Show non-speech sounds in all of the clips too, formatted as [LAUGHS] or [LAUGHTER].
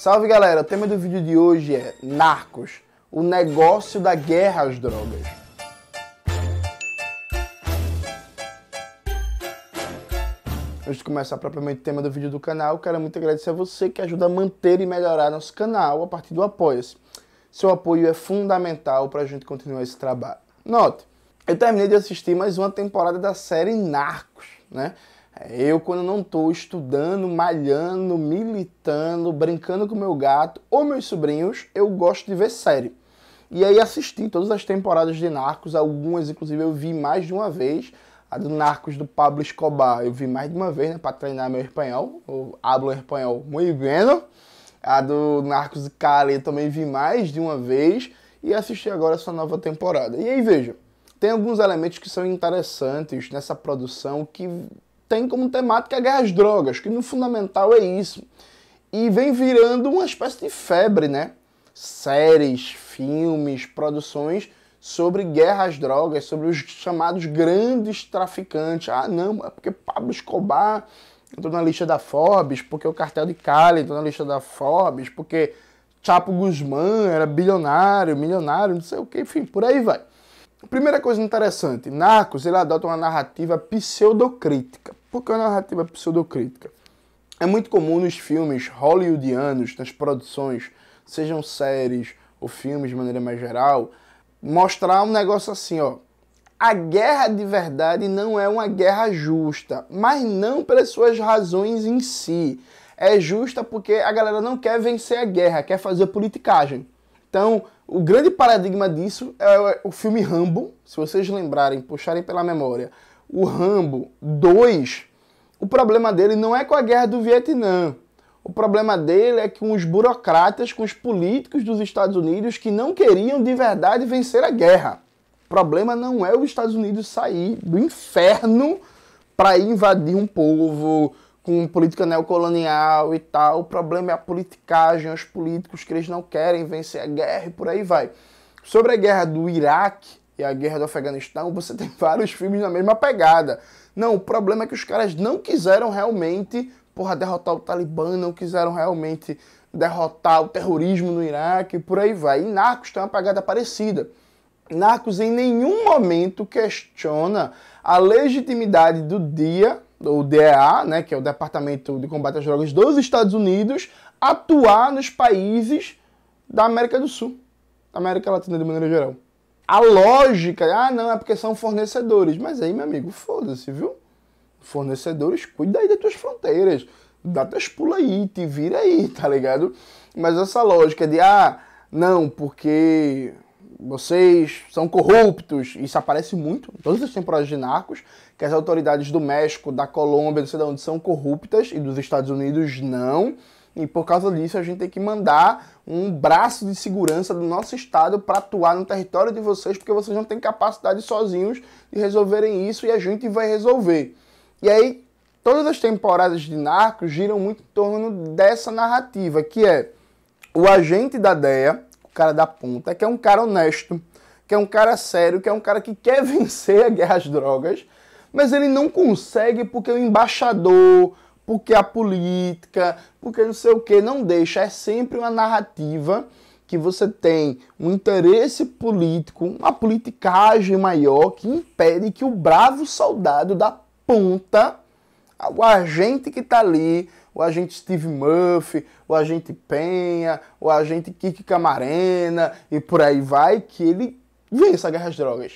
Salve galera, o tema do vídeo de hoje é Narcos, o negócio da guerra às drogas. Antes de começar propriamente o tema do vídeo do canal, quero muito agradecer a você que ajuda a manter e melhorar nosso canal a partir do Apoia-se. Seu apoio é fundamental para a gente continuar esse trabalho. Note, eu terminei de assistir mais uma temporada da série Narcos, né? Eu, quando não estou estudando, malhando, militando, brincando com meu gato ou meus sobrinhos, eu gosto de ver série. E aí assisti todas as temporadas de Narcos, algumas inclusive eu vi mais de uma vez. A do Narcos do Pablo Escobar eu vi mais de uma vez, né, para treinar meu espanhol. Eu hablo espanhol muito bem. A do Narcos de Cali eu também vi mais de uma vez. E assisti agora essa nova temporada. E aí veja, tem alguns elementos que são interessantes nessa produção que tem como temática a é guerra às drogas, que no fundamental é isso. E vem virando uma espécie de febre, né? Séries, filmes, produções sobre guerra às drogas, sobre os chamados grandes traficantes. Ah, não, é porque Pablo Escobar entrou na lista da Forbes, porque o cartel de Cali entrou na lista da Forbes, porque Chapo Guzmán era bilionário, milionário, não sei o que, enfim, por aí vai. Primeira coisa interessante, Narcos ele adota uma narrativa pseudocrítica porque é a narrativa pseudocrítica é muito comum nos filmes hollywoodianos, nas produções, sejam séries ou filmes de maneira mais geral, mostrar um negócio assim, ó. A guerra de verdade não é uma guerra justa, mas não pelas suas razões em si. É justa porque a galera não quer vencer a guerra, quer fazer politicagem. Então, o grande paradigma disso é o é filme Rambo, se vocês lembrarem, puxarem pela memória o Rambo 2, o problema dele não é com a guerra do Vietnã. O problema dele é com os burocratas, com os políticos dos Estados Unidos que não queriam de verdade vencer a guerra. O problema não é os Estados Unidos sair do inferno para invadir um povo com política neocolonial e tal. O problema é a politicagem, os políticos que eles não querem vencer a guerra e por aí vai. Sobre a guerra do Iraque, e a Guerra do Afeganistão, você [LAUGHS] tem vários filmes na mesma pegada. Não, o problema é que os caras não quiseram realmente, porra, derrotar o Talibã, não quiseram realmente derrotar o terrorismo no Iraque, por aí vai. E Narcos tem uma pegada parecida. Narcos em nenhum momento questiona a legitimidade do DIA, ou DEA, né, que é o Departamento de Combate às Drogas dos Estados Unidos, atuar nos países da América do Sul, da América Latina de maneira geral a lógica, ah, não, é porque são fornecedores. Mas aí, meu amigo, foda-se, viu? Fornecedores, cuida aí das tuas fronteiras, dá tuas pula aí, te vira aí, tá ligado? Mas essa lógica de, ah, não, porque vocês são corruptos. Isso aparece muito em todas as temporadas de Narcos, que as autoridades do México, da Colômbia, não sei de onde, são corruptas e dos Estados Unidos não. E por causa disso, a gente tem que mandar um braço de segurança do nosso estado para atuar no território de vocês, porque vocês não têm capacidade sozinhos de resolverem isso e a gente vai resolver. E aí, todas as temporadas de Narcos giram muito em torno dessa narrativa, que é o agente da DEA, o cara da ponta, que é um cara honesto, que é um cara sério, que é um cara que quer [LAUGHS] vencer a guerra às drogas, mas ele não consegue porque o embaixador porque a política, porque não sei o que, não deixa. É sempre uma narrativa que você tem um interesse político, uma politicagem maior que impede que o bravo soldado da ponta, o agente que está ali, o agente Steve Murphy, o agente Penha, o agente Kiki Camarena e por aí vai, que ele vença a guerra às drogas.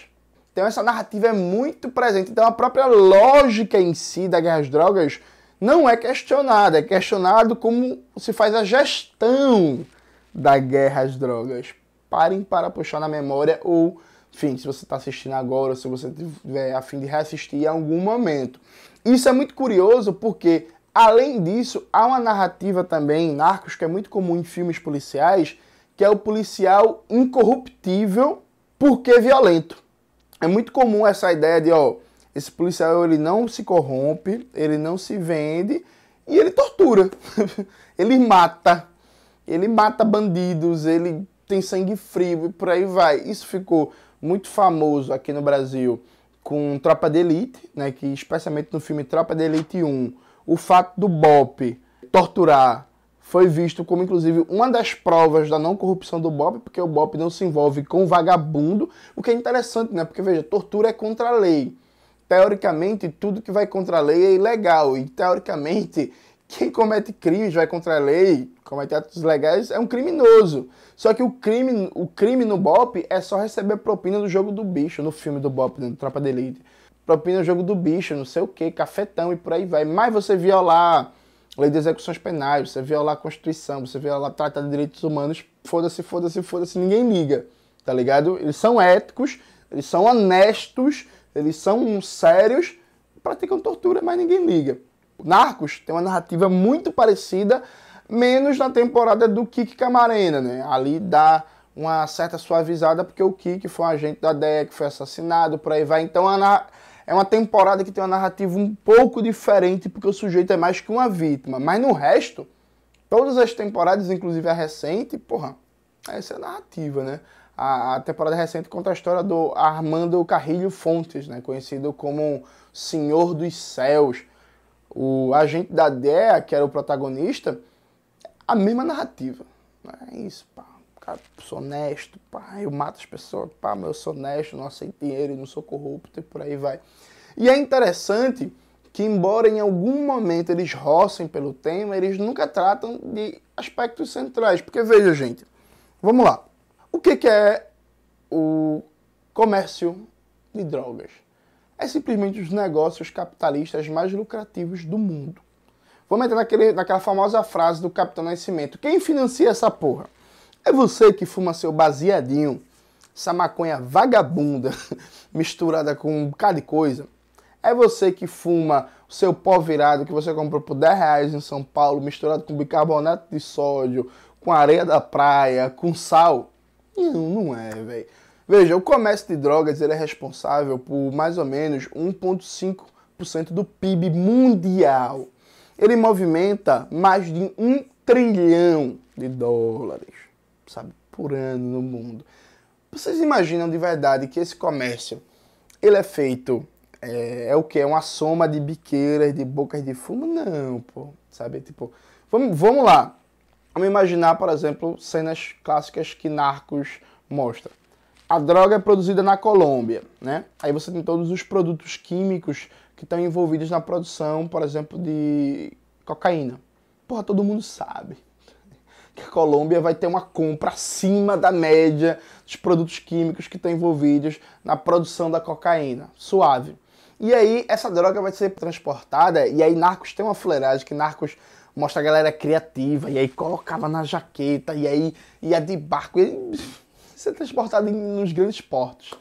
Então essa narrativa é muito presente. Então a própria lógica em si da guerra às drogas não é questionado, é questionado como se faz a gestão da guerra às drogas. Parem para puxar na memória ou, enfim, se você está assistindo agora, ou se você tiver a fim de reassistir em algum momento. Isso é muito curioso porque, além disso, há uma narrativa também em Narcos, que é muito comum em filmes policiais, que é o policial incorruptível porque violento. É muito comum essa ideia de, ó, esse policial ele não se corrompe, ele não se vende e ele tortura. [LAUGHS] ele mata. Ele mata bandidos, ele tem sangue frio e por aí vai. Isso ficou muito famoso aqui no Brasil com Tropa de Elite, né, que especialmente no filme Tropa de Elite 1, o fato do BOP torturar foi visto como inclusive uma das provas da não corrupção do BOP, porque o BOP não se envolve com vagabundo, o que é interessante, né? Porque veja, tortura é contra a lei teoricamente, tudo que vai contra a lei é ilegal. E, teoricamente, quem comete crimes, vai contra a lei, comete atos legais, é um criminoso. Só que o crime, o crime no BOP é só receber propina do jogo do bicho, no filme do BOP, no né, Tropa de Elite. Propina do jogo do bicho, não sei o que, cafetão e por aí vai. Mas você violar lei de execuções penais, você violar a Constituição, você violar o Tratado de Direitos Humanos, foda-se, foda-se, foda-se, ninguém liga, tá ligado? Eles são éticos, eles são honestos, eles são sérios, praticam tortura, mas ninguém liga. Narcos tem uma narrativa muito parecida, menos na temporada do Kik Camarena, né? Ali dá uma certa suavizada, porque o Kik foi um agente da DEA que foi assassinado, por aí vai. Então é, é uma temporada que tem uma narrativa um pouco diferente, porque o sujeito é mais que uma vítima. Mas no resto, todas as temporadas, inclusive a recente, porra, essa é a narrativa, né? a, a temporada recente conta a história do Armando Carrilho Fontes, né, conhecido como Senhor dos Céus. O agente da DEA, que era o protagonista, a mesma narrativa. Né? É isso, pá. Cara, sou honesto, pá, eu mato as pessoas, pá, mas eu sou honesto, não aceito dinheiro, não sou corrupto e por aí vai. E é interessante que, embora em algum momento eles rocem pelo tema, eles nunca tratam de aspectos centrais. Porque veja, gente, vamos lá que, que é o comércio de drogas? É simplesmente os negócios capitalistas mais lucrativos do mundo. Vamos entrar naquele, naquela famosa frase do Capitão Nascimento: quem financia essa porra? É você que fuma seu baseadinho, essa maconha vagabunda [LAUGHS] misturada com um bocado de coisa. É você que fuma o seu pó virado que você comprou por 10 reais em São Paulo, misturado com bicarbonato de sódio, com areia da praia, com sal. Não, não é, velho. Veja, o comércio de drogas ele é responsável por mais ou menos 1,5% do PIB mundial. Ele movimenta mais de um trilhão de dólares, sabe, por ano no mundo. Vocês imaginam de verdade que esse comércio ele é feito é, é o que é uma soma de biqueiras, de bocas de fumo? Não, pô, sabe, tipo, vamos, vamos lá. Vamos imaginar, por exemplo, cenas clássicas que Narcos mostra. A droga é produzida na Colômbia, né? Aí você tem todos os produtos químicos que estão envolvidos na produção, por exemplo, de cocaína. Porra, todo mundo sabe [LAUGHS] que a Colômbia vai ter uma compra acima da média dos produtos químicos que estão envolvidos na produção da cocaína. Suave. E aí essa droga vai ser transportada e aí Narcos tem uma fleiragem que Narcos mostra a galera criativa, e aí colocava na jaqueta, e aí ia de barco, e ser transportado em, nos grandes portos,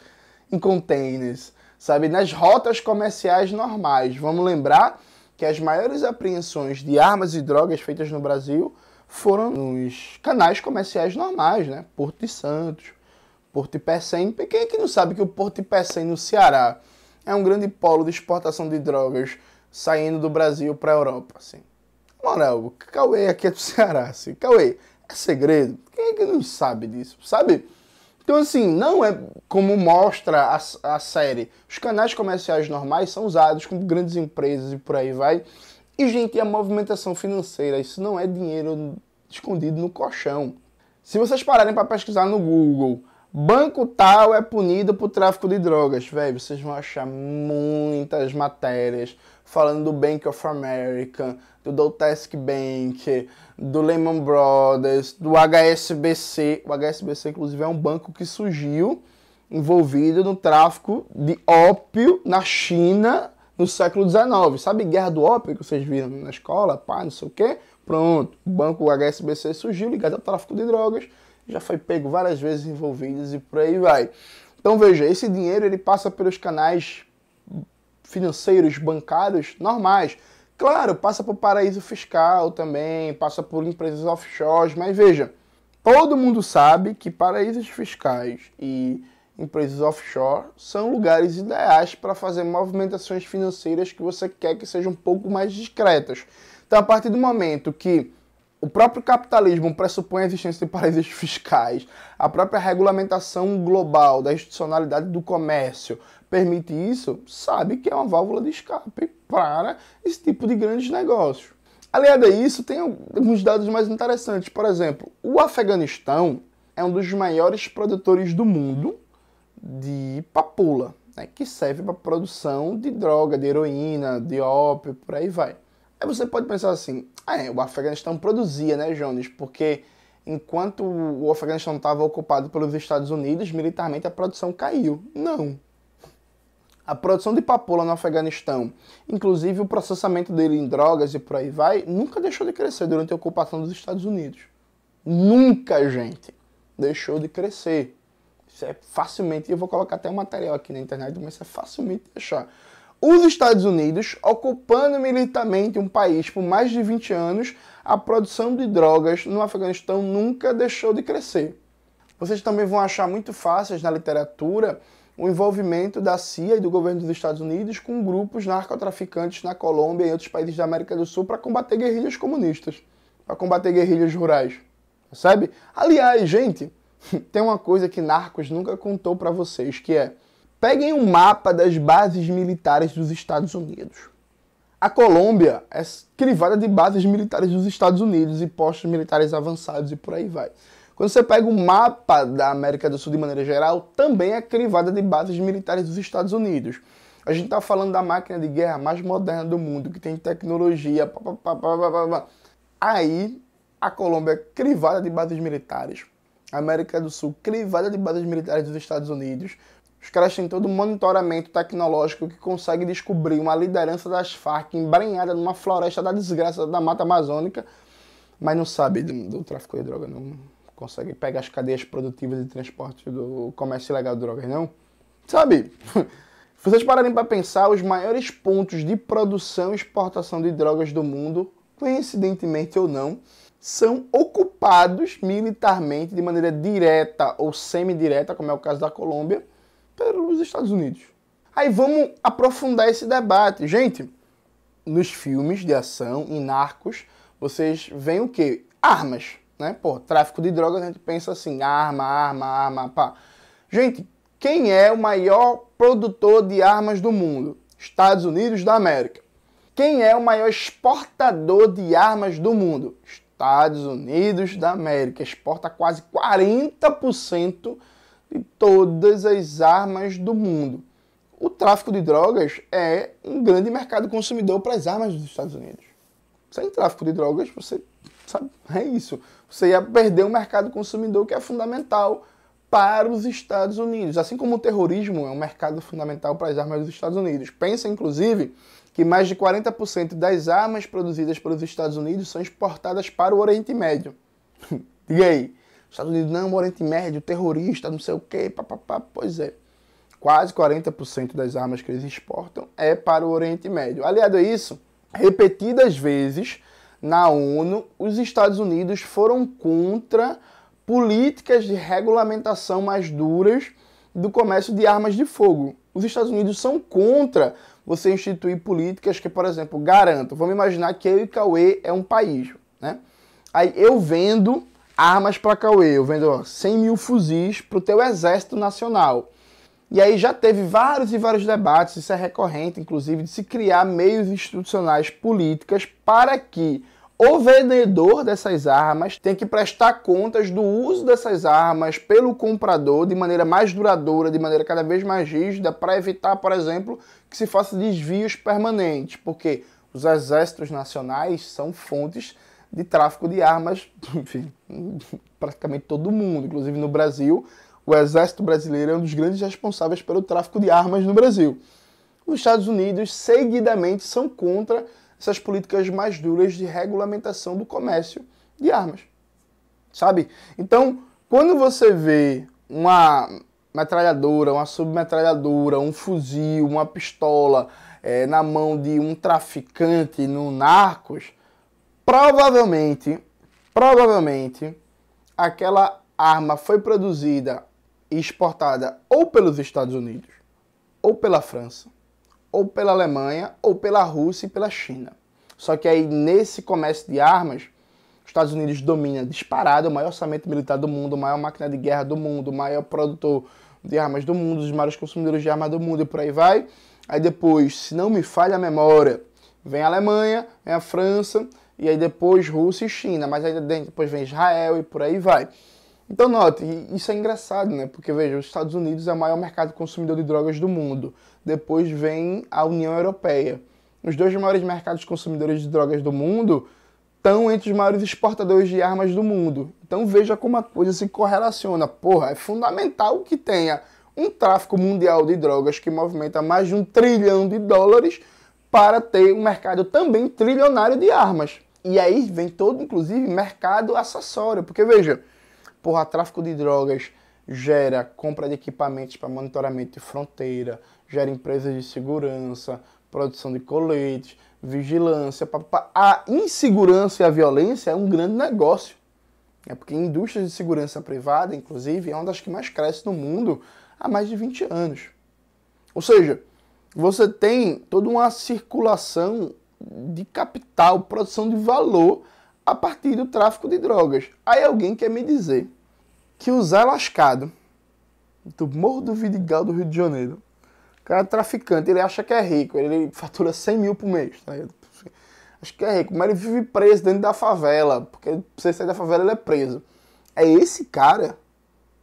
em containers, sabe? Nas rotas comerciais normais. Vamos lembrar que as maiores apreensões de armas e drogas feitas no Brasil foram nos canais comerciais normais, né? Porto de Santos, Porto de Pecém. Quem é que não sabe que o Porto de Pecém no Ceará é um grande polo de exportação de drogas saindo do Brasil para a Europa, assim? Moral, o Cauê aqui é do Ceará, assim. Cauê, é segredo? Quem é que não sabe disso, sabe? Então, assim, não é como mostra a, a série. Os canais comerciais normais são usados como grandes empresas e por aí vai. E, gente, a movimentação financeira, isso não é dinheiro escondido no colchão. Se vocês pararem para pesquisar no Google, banco tal é punido por tráfico de drogas, velho, vocês vão achar muitas matérias falando do Bank of America, do Doltask Bank, do Lehman Brothers, do HSBC. O HSBC, inclusive, é um banco que surgiu envolvido no tráfico de ópio na China no século XIX. Sabe guerra do ópio que vocês viram na escola, pá, não sei o quê? Pronto, o banco HSBC surgiu ligado ao tráfico de drogas, já foi pego várias vezes envolvido e por aí vai. Então veja, esse dinheiro ele passa pelos canais financeiros, bancários normais. Claro, passa por paraíso fiscal também, passa por empresas offshore mas veja, todo mundo sabe que paraísos fiscais e empresas offshore são lugares ideais para fazer movimentações financeiras que você quer que sejam um pouco mais discretas. Então, a partir do momento que o próprio capitalismo pressupõe a existência de paraísos [LAUGHS] fiscais, a própria regulamentação global da institucionalidade do comércio permite isso, sabe que é uma válvula de escape para esse tipo de grandes negócios. Aliado a isso, tem alguns dados mais interessantes. Por exemplo, o Afeganistão é um dos maiores produtores do mundo de papula, né, que serve para produção de droga, de heroína, de ópio, por aí vai. Aí você pode pensar assim, ah, é, o Afeganistão produzia, né, Jones? Porque enquanto o Afeganistão estava ocupado pelos Estados Unidos, militarmente a produção caiu. Não. A produção de papoula no Afeganistão, inclusive o processamento dele em drogas e por aí vai, nunca deixou de crescer durante a ocupação dos Estados Unidos. Nunca, gente, deixou de crescer. Isso é facilmente, eu vou colocar até um material aqui na internet, mas isso é facilmente deixar. Os Estados Unidos, ocupando militarmente um país por mais de 20 anos, a produção de drogas no Afeganistão nunca deixou de crescer. Vocês também vão achar muito fáceis na literatura o envolvimento da CIA e do governo dos Estados Unidos com grupos narcotraficantes na Colômbia e outros países da América do Sul para combater guerrilhas comunistas, para combater guerrilhas rurais. sabe? Aliás, gente, [LAUGHS] tem uma coisa que Narcos nunca contou para vocês, que é: peguem um mapa das bases militares dos Estados Unidos. A Colômbia é crivada de bases militares dos Estados Unidos e postos militares avançados e por aí vai. Quando você pega o mapa da América do Sul de maneira geral, também é crivada de bases militares dos Estados Unidos. A gente está falando da máquina de guerra mais moderna do mundo, que tem tecnologia. Pá, pá, pá, Aí a Colômbia é crivada de bases militares, a América do Sul crivada de bases militares dos Estados Unidos. Os caras têm todo um monitoramento tecnológico que consegue descobrir uma liderança das Farc embrenhada numa floresta da desgraça da Mata Amazônica, mas não sabe do, do tráfico de droga, não consegue pegar as cadeias produtivas e transporte do comércio ilegal de drogas, não? Sabe? [LAUGHS] Se vocês pararem para pensar, os maiores pontos de produção e exportação de drogas do mundo, coincidentemente ou não, são ocupados militarmente de maneira direta ou semi-direta, como é o caso da Colômbia, pelos Estados Unidos. Aí vamos aprofundar esse debate. Gente, nos filmes de ação, em narcos, vocês veem o quê? Armas né? Pô, tráfico de drogas, a gente pensa assim, arma, arma, arma, pá. Gente, quem é o maior produtor de armas do mundo? Estados Unidos da América. Quem é o maior exportador de armas do mundo? Estados Unidos da América. Exporta quase 40% de todas as armas do mundo. O tráfico de drogas é um grande mercado consumidor para as armas dos Estados Unidos. Sem tráfico de drogas, você sabe, é isso. Você ia perder o mercado consumidor que é fundamental para os Estados Unidos. Assim como o terrorismo é um mercado fundamental para as armas dos Estados Unidos. Pensa, inclusive, que mais de 40% das armas produzidas pelos Estados Unidos são exportadas para o Oriente Médio. [LAUGHS] Diga aí. Estados Unidos, não, o é Oriente Médio, terrorista, não sei o quê, papapá. Pois é. Quase 40% das armas que eles exportam é para o Oriente Médio. Aliado a isso, repetidas vezes, na ONU, os Estados Unidos foram contra políticas de regulamentação mais duras do comércio de armas de fogo. Os Estados Unidos são contra você instituir políticas que, por exemplo, garantam. Vamos imaginar que eu e Cauê é um país, né? Aí eu vendo armas para Cauê, eu vendo ó, 100 mil fuzis para o teu exército nacional. E aí já teve vários e vários debates, isso é recorrente, inclusive, de se criar meios institucionais políticas para que o vendedor dessas armas tem que prestar contas do uso dessas armas pelo comprador de maneira mais duradoura, de maneira cada vez mais rígida, para evitar, por exemplo, que se faça desvios permanentes, porque os exércitos nacionais são fontes de tráfico de armas, [LAUGHS] enfim, praticamente todo mundo, inclusive no Brasil, o exército brasileiro é um dos grandes responsáveis pelo tráfico de armas no Brasil. Os Estados Unidos seguidamente são contra essas políticas mais duras de regulamentação do comércio de armas. Sabe? Então, quando você vê uma metralhadora, uma submetralhadora, um fuzil, uma pistola é, na mão de um traficante no Narcos, provavelmente, provavelmente, aquela arma foi produzida e exportada ou pelos Estados Unidos ou pela França ou pela Alemanha, ou pela Rússia e pela China. Só que aí nesse comércio de armas, os Estados Unidos domina disparado o maior orçamento militar do mundo, a maior máquina de guerra do mundo, o maior produtor de armas do mundo, os maiores consumidores de armas do mundo e por aí vai. Aí depois, se não me falha a memória, vem a Alemanha, vem a França, e aí depois Rússia e China, mas aí depois vem Israel e por aí vai. Então, note, isso é engraçado, né? Porque, veja, os Estados Unidos é o maior mercado consumidor de drogas do mundo. Depois vem a União Europeia. Os dois maiores mercados consumidores de drogas do mundo estão entre os maiores exportadores de armas do mundo. Então, veja como a coisa se correlaciona. Porra, é fundamental que tenha um tráfico mundial de drogas que movimenta mais de um trilhão de dólares para ter um mercado também trilionário de armas. E aí vem todo, inclusive, mercado acessório. Porque, veja Porra, tráfico de drogas gera compra de equipamentos para monitoramento de fronteira, gera empresas de segurança, produção de coletes, vigilância. A insegurança e a violência é um grande negócio. É porque a indústria de segurança privada, inclusive, é uma das que mais cresce no mundo há mais de 20 anos. Ou seja, você tem toda uma circulação de capital, produção de valor a partir do tráfico de drogas. Aí alguém quer me dizer que o Zé Lascado, do Morro do Vidigal do Rio de Janeiro, o cara é traficante, ele acha que é rico, ele fatura 100 mil por mês, tá Acho que é rico, mas ele vive preso dentro da favela, porque se ele sair da favela ele é preso. É esse cara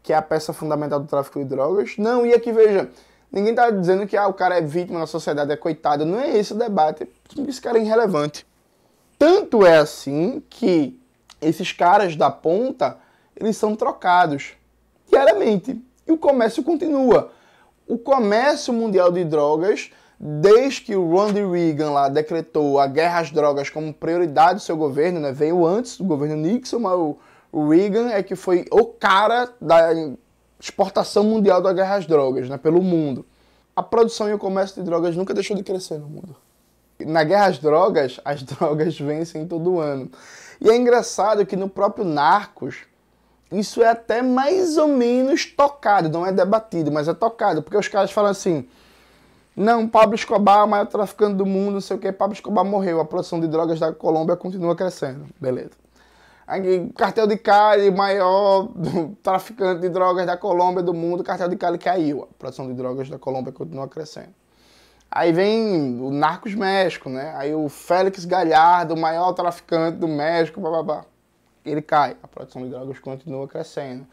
que é a peça fundamental do tráfico de drogas? Não, e aqui veja, ninguém tá dizendo que ah, o cara é vítima na sociedade, é coitado, não é esse o debate, esse cara é irrelevante. Tanto é assim que esses caras da ponta, eles são trocados diariamente e o comércio continua. O comércio mundial de drogas, desde que o Ronald Reagan lá decretou a guerra às drogas como prioridade do seu governo, né? veio antes do governo Nixon, mas o Reagan é que foi o cara da exportação mundial da guerra às drogas, né? pelo mundo. A produção e o comércio de drogas nunca deixou de crescer no mundo. Na guerra às drogas, [LAUGHS] as drogas vencem todo ano. E é engraçado que no próprio Narcos, isso é até mais ou menos tocado, não é debatido, mas é tocado, porque os caras falam assim: não, Pablo Escobar é o maior traficante do mundo, não sei o que, Pablo Escobar morreu, a produção de drogas da Colômbia continua crescendo, beleza. Aí, cartel de Cali, maior [LAUGHS] traficante de drogas da Colômbia do mundo, cartel de Cali caiu, a produção de drogas da Colômbia continua crescendo. Aí vem o Narcos México, né? Aí o Félix Galhardo, o maior traficante do México, bababá. Ele cai, a produção de drogas continua crescendo.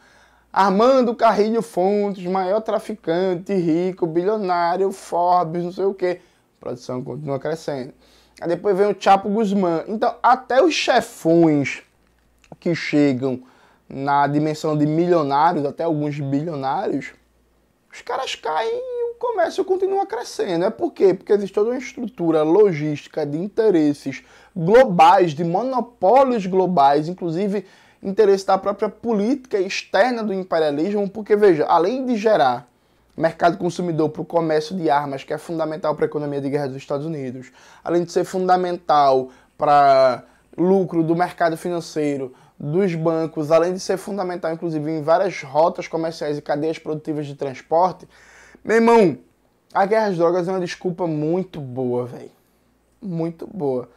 Armando Carrilho Fontes, maior traficante, rico, bilionário, Forbes, não sei o quê. A produção continua crescendo. Aí depois vem o Chapo Guzmán. Então, até os chefões que chegam na dimensão de milionários, até alguns bilionários, os caras caem comércio continua crescendo. É por quê? Porque existe toda uma estrutura logística de interesses globais, de monopólios globais, inclusive interesse da própria política externa do imperialismo, porque, veja, além de gerar mercado consumidor para o comércio de armas, que é fundamental para a economia de guerra dos Estados Unidos, além de ser fundamental para lucro do mercado financeiro, dos bancos, além de ser fundamental, inclusive, em várias rotas comerciais e cadeias produtivas de transporte, meu irmão, a guerra às drogas é uma desculpa muito boa, velho. Muito boa.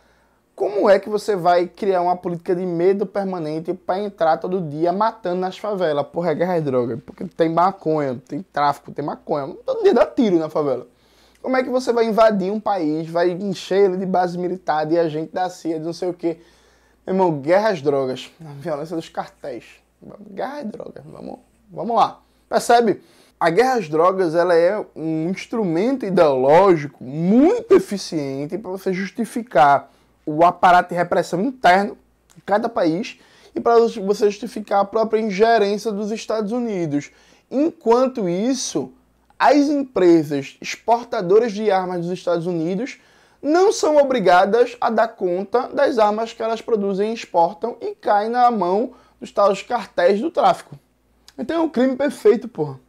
Como é que você vai criar uma política de medo permanente para entrar todo dia matando nas favelas? Porra, é guerra às drogas. Porque tem maconha, tem tráfico, tem maconha. Todo dia dá tiro na favela. Como é que você vai invadir um país, vai encher ele de base militar, de agente da CIA, de não sei o quê? Meu irmão, guerra às drogas, a violência dos cartéis. Guerra às drogas, vamos, vamos lá. Percebe? a guerra às drogas ela é um instrumento ideológico muito eficiente para você justificar o aparato de repressão interno de cada país e para você justificar a própria ingerência dos Estados Unidos. Enquanto isso, as empresas exportadoras de armas dos Estados Unidos não são obrigadas a dar conta das armas que elas produzem e exportam e caem na mão dos tais cartéis do tráfico. Então é um crime perfeito, porra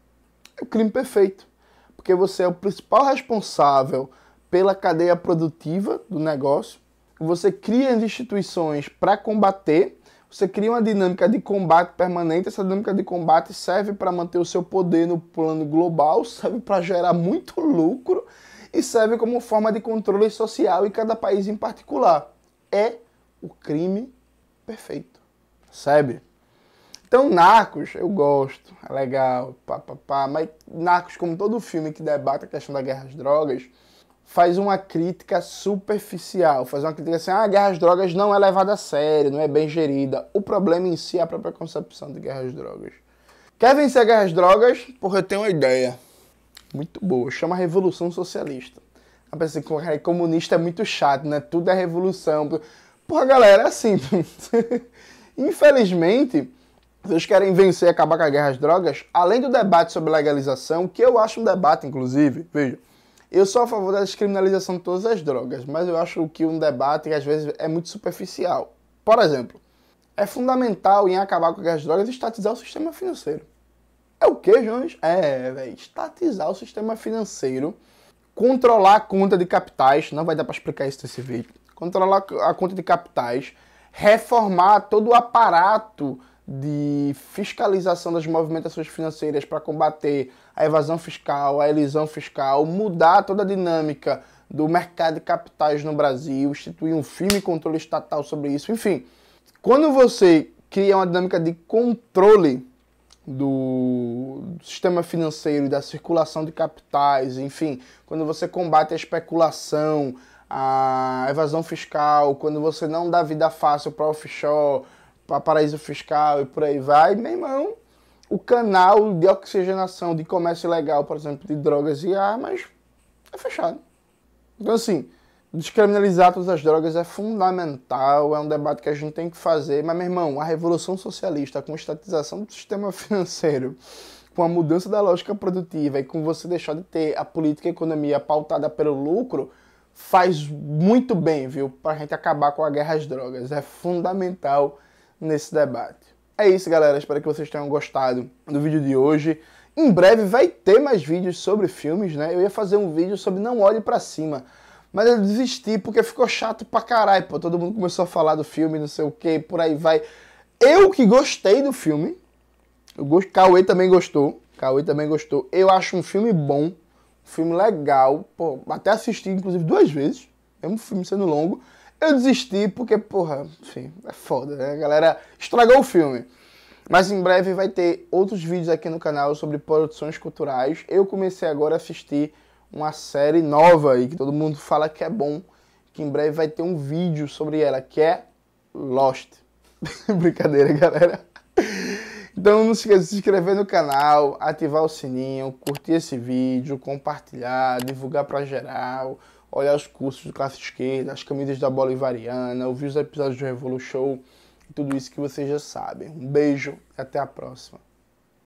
é o crime perfeito, porque você é o principal responsável pela cadeia produtiva do negócio, você cria as instituições para combater, você cria uma dinâmica de combate permanente, essa dinâmica de combate serve para manter o seu poder no plano global, [LAUGHS] serve para gerar muito lucro e serve como forma de controle social em cada país em particular. É o crime perfeito. Sabe? Então, Narcos, eu gosto, é legal, pá, pá, pá. Mas Narcos, como todo filme que debate a questão da guerra às drogas, faz uma crítica superficial, faz uma crítica assim, ah, a guerra às drogas não é levada a sério, não é bem gerida. O problema em si é a própria concepção de guerra às drogas. Quer vencer a guerra às drogas? Porque eu tenho uma ideia muito boa, chama Revolução Socialista. A pessoa que é comunista é muito chato, né? Tudo é revolução. Porra, galera, é assim. [LAUGHS] Infelizmente, vocês querem vencer e acabar com a guerra às drogas? Além do debate sobre legalização, que eu acho um debate, inclusive, veja, eu sou a favor da descriminalização de todas as drogas, mas eu acho que um debate às vezes é muito superficial. Por exemplo, é fundamental em acabar com as drogas estatizar o sistema financeiro. É o que, Jones? É, velho, estatizar o sistema financeiro, controlar a conta de capitais, não vai dar para explicar isso nesse vídeo, controlar a conta de capitais, reformar todo o aparato de fiscalização das movimentações financeiras para combater a evasão fiscal, a elisão fiscal, mudar toda a dinâmica do mercado de capitais no Brasil, instituir um firme controle estatal sobre isso, enfim. Quando você cria uma dinâmica de controle do sistema financeiro e da circulação de capitais, enfim, quando você combate a especulação, a evasão fiscal, quando você não dá vida fácil para o offshore, para paraíso fiscal e por aí vai, meu irmão, o canal de oxigenação de comércio ilegal, por exemplo, de drogas e armas, é fechado. Então, assim, descriminalizar todas as drogas é fundamental, é um debate que a gente tem que fazer, mas, meu irmão, a revolução socialista com a estatização do sistema [LAUGHS] financeiro, com a mudança da lógica produtiva e com você deixar de ter a política e a economia pautada pelo lucro, faz muito bem, viu, para a gente acabar com a guerra às drogas. É fundamental nesse debate. É isso, galera. Espero que vocês tenham gostado do vídeo de hoje. Em breve vai ter mais vídeos sobre filmes, né? Eu ia fazer um vídeo sobre Não Olhe para Cima, mas eu desisti porque ficou chato pra caralho, pô. Todo mundo começou a falar do filme, não sei o que, por aí vai. Eu que gostei do filme, eu gost... Cauê também gostou, Cauê também gostou. Eu acho um filme bom, um filme legal, pô, até assisti inclusive duas vezes, é um filme sendo longo. Eu desisti porque, porra, enfim, é foda, né? A galera estragou o filme. Mas em breve vai ter outros vídeos aqui no canal sobre produções culturais. Eu comecei agora a assistir uma série nova aí que todo mundo fala que é bom, que em breve vai ter um vídeo sobre ela, que é Lost. [LAUGHS] Brincadeira, galera. Então não se esqueça de se inscrever no canal, ativar o sininho, curtir esse vídeo, compartilhar, divulgar para geral olhar os cursos do Classe Esquerda, as camisas da Bolivariana, ouvir os episódios do Revolu Show, tudo isso que vocês já sabem. Um beijo e até a próxima.